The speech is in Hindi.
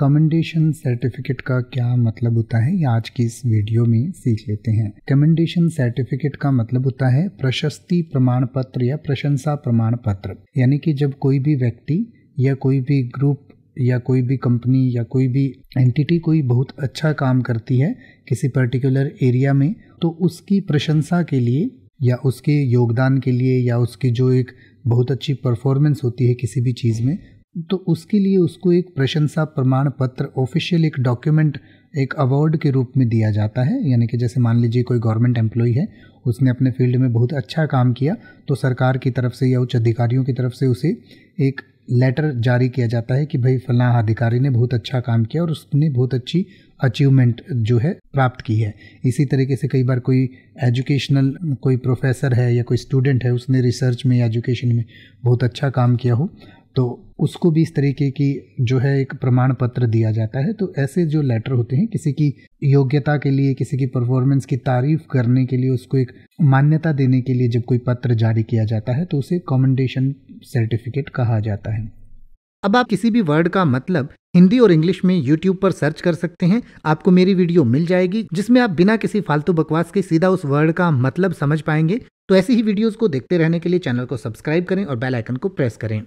कमेंडेशन सर्टिफिकेट का क्या मतलब होता है ये आज की इस वीडियो में सीख लेते हैं कमेंडेशन सर्टिफिकेट का मतलब होता है प्रशस्ति प्रमाण पत्र या प्रशंसा प्रमाण पत्र यानी कि जब कोई भी व्यक्ति या कोई भी ग्रुप या कोई भी कंपनी या कोई भी एंटिटी कोई बहुत अच्छा काम करती है किसी पर्टिकुलर एरिया में तो उसकी प्रशंसा के लिए या उसके योगदान के लिए या उसकी जो एक बहुत अच्छी परफॉर्मेंस होती है किसी भी चीज़ में तो उसके लिए उसको एक प्रशंसा प्रमाण पत्र ऑफिशियल एक डॉक्यूमेंट एक अवार्ड के रूप में दिया जाता है यानी कि जैसे मान लीजिए कोई गवर्नमेंट एम्प्लॉई है उसने अपने फील्ड में बहुत अच्छा काम किया तो सरकार की तरफ से या उच्च अधिकारियों की तरफ से उसे एक लेटर जारी किया जाता है कि भाई फलां अधिकारी ने बहुत अच्छा काम किया और उसने बहुत अच्छी अचीवमेंट जो है प्राप्त की है इसी तरीके से कई बार कोई एजुकेशनल कोई प्रोफेसर है या कोई स्टूडेंट है उसने रिसर्च में या एजुकेशन में बहुत अच्छा काम किया हो तो उसको भी इस तरीके की जो है एक प्रमाण पत्र दिया जाता है तो ऐसे जो लेटर होते हैं किसी की योग्यता के लिए किसी की परफॉर्मेंस की तारीफ करने के लिए उसको एक मान्यता देने के लिए जब कोई पत्र जारी किया जाता है तो उसे कॉमेंडेशन सर्टिफिकेट कहा जाता है अब आप किसी भी वर्ड का मतलब हिंदी और इंग्लिश में यूट्यूब पर सर्च कर सकते हैं आपको मेरी वीडियो मिल जाएगी जिसमें आप बिना किसी फालतू बकवास के सीधा उस वर्ड का मतलब समझ पाएंगे तो ऐसी ही वीडियोस को देखते रहने के लिए चैनल को सब्सक्राइब करें और बेल आइकन को प्रेस करें